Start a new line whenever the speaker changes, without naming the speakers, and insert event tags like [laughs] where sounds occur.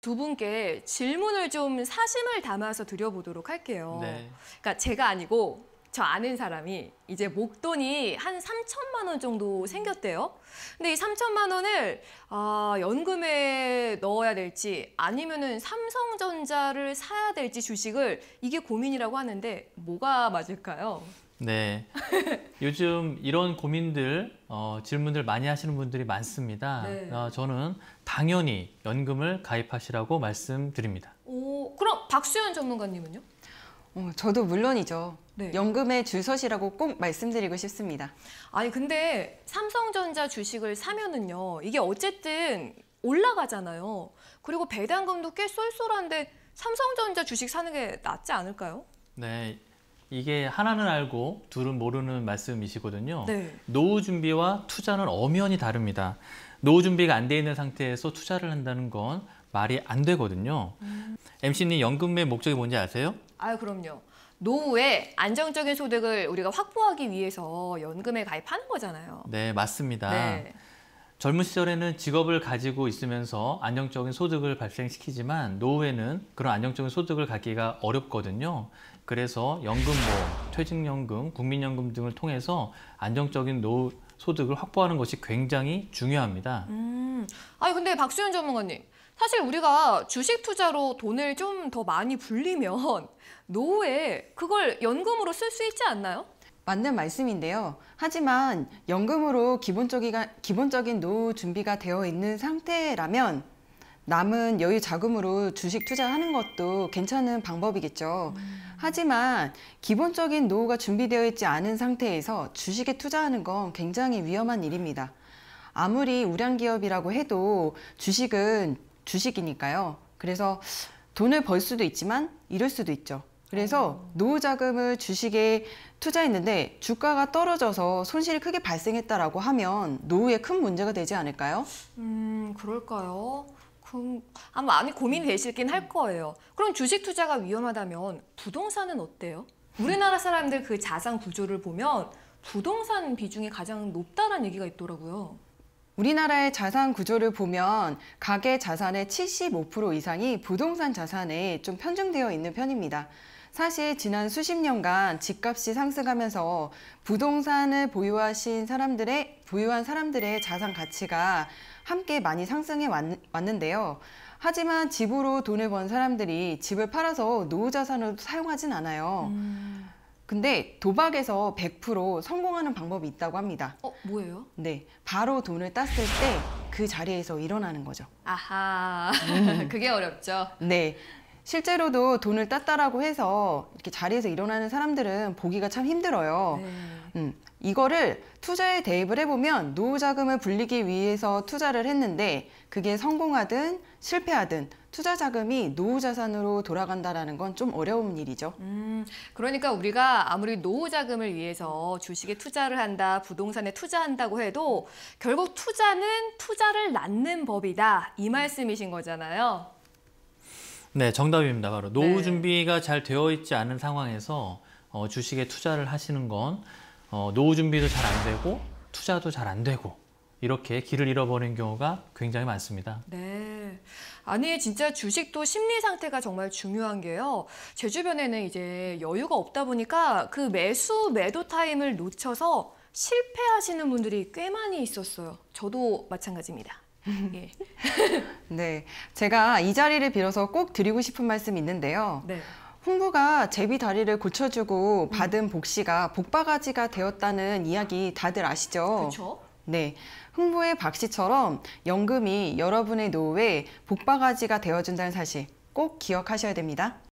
두 분께 질문을 좀 사심을 담아서 드려보도록 할게요. 네. 그러니까 제가 아니고 저 아는 사람이 이제 목돈이 한 3천만 원 정도 생겼대요. 근데 이 3천만 원을 아, 연금에 넣어야 될지 아니면은 삼성전자를 사야 될지 주식을 이게 고민이라고 하는데 뭐가 맞을까요?
네. [laughs] 요즘 이런 고민들, 어, 질문들 많이 하시는 분들이 많습니다. 네. 어, 저는 당연히 연금을 가입하시라고 말씀드립니다.
오, 그럼 박수현 전문가님은요? 어,
저도 물론이죠. 네. 연금에 줄 서시라고 꼭 말씀드리고 싶습니다. 아니 근데 삼성전자
주식을 사면은요. 이게 어쨌든 올라가잖아요. 그리고 배당금도 꽤 쏠쏠한데 삼성전자 주식 사는 게 낫지 않을까요?
네, 이게 하나는 알고 둘은 모르는 말씀이시거든요. 네. 노후 준비와 투자는 엄연히 다릅니다. 노후 준비가 안 돼 있는 상태에서 투자를 한다는 건 말이 안 되거든요. 음. MC님 연금의 목적이 뭔지 아세요?
아 그럼요. 노후에 안정적인 소득을 우리가 확보하기 위해서 연금에 가입하는 거잖아요.
네, 맞습니다. 네. 젊은 시절에는 직업을 가지고 있으면서 안정적인 소득을 발생시키지만 노후에는 그런 안정적인 소득을 갖기가 어렵거든요. 그래서 연금보험, 뭐 퇴직연금, 국민연금 등을 통해서 안정적인 노후 소득을 확보하는 것이 굉장히 중요합니다.
음, 아니 근데 박수현 전문가님, 사실 우리가 주식 투자로 돈을 좀 더 많이 불리면 [laughs] 노후에 그걸 연금으로 쓸 수 있지 않나요?
맞는 말씀인데요. 하지만 연금으로 기본적인, 기본적인 노후 준비가 되어 있는 상태라면 남은 여유 자금으로 주식 투자하는 것도 괜찮은 방법이겠죠. 음. 하지만 기본적인 노후가 준비되어 있지 않은 상태에서 주식에 투자하는 건 굉장히 위험한 일입니다. 아무리 우량 기업이라고 해도 주식은 주식이니까요. 그래서 돈을 벌 수도 있지만 잃을 수도 있죠. 그래서 음. 노후 자금을 주식에 투자했는데 주가가 떨어져서 손실이 크게 발생했다라고 하면 노후에 큰 문제가 되지 않을까요?
음, 그럴까요? 그, 아마 많이 고민이 되시긴 할 거예요. 그럼 주식 투자가 위험하다면 부동산은 어때요? 우리나라 사람들 그 자산 구조를 보면 부동산 비중이 가장 높다는 얘기가 있더라고요.
우리나라의 자산 구조를 보면 가계 자산의 75% 이상이 부동산 자산에 좀 편중되어 있는 편입니다. 사실 지난 수십 년간 집값이 상승하면서 부동산을 보유하신 사람들의 보유한 사람들의 자산 가치가 함께 많이 상승해 왔는데요. 하지만 집으로 돈을 번 사람들이 집을 팔아서 노후 자산으로 사용하진 않아요. 음. 근데 도박에서 100% 성공하는 방법이 있다고 합니다. 어, 뭐예요? 네, 바로 돈을 땄을 때 그 자리에서 일어나는 거죠.
아하, 음. [laughs] 그게
어렵죠. 네, 실제로도 돈을 땄다라고 해서 이렇게 자리에서 일어나는 사람들은 보기가 참 힘들어요. 네. 음, 이거를 투자에 대입을 해보면 노후 자금을 불리기 위해서 투자를 했는데 그게 성공하든 실패하든 투자 자금이 노후 자산으로 돌아간다라는 건 좀 어려운 일이죠. 음, 그러니까
우리가 아무리 노후 자금을 위해서 주식에 투자를 한다, 부동산에 투자한다고 해도 결국 투자는 투자를 낳는 법이다 이 말씀이신 거잖아요.
네, 정답입니다. 바로 노후 네. 준비가 잘 되어 있지 않은 상황에서 어, 주식에 투자를 하시는 건 어, 노후 준비도 잘 안 되고 투자도 잘 안 되고 이렇게 길을 잃어버린 경우가 굉장히 많습니다.
네. 아니 진짜 주식도 심리 상태가 정말 중요한 게요. 제 주변에는 이제 여유가 없다 보니까 그 매수 매도 타임을 놓쳐서 실패하시는 분들이 꽤 많이
있었어요. 저도 마찬가지입니다. 예. 예. [laughs] 네, 제가 이 자리를 빌어서 꼭 드리고 싶은 말씀이 있는데요. 네. 홍구가 제비 다리를 고쳐주고 음. 받은 복씨가 복바가지가 되었다는 이야기 다들 아시죠? 그렇죠. 네. 흥부의 박씨처럼 연금이 여러분의 노후에 복바가지가 되어준다는 사실 꼭 기억하셔야 됩니다.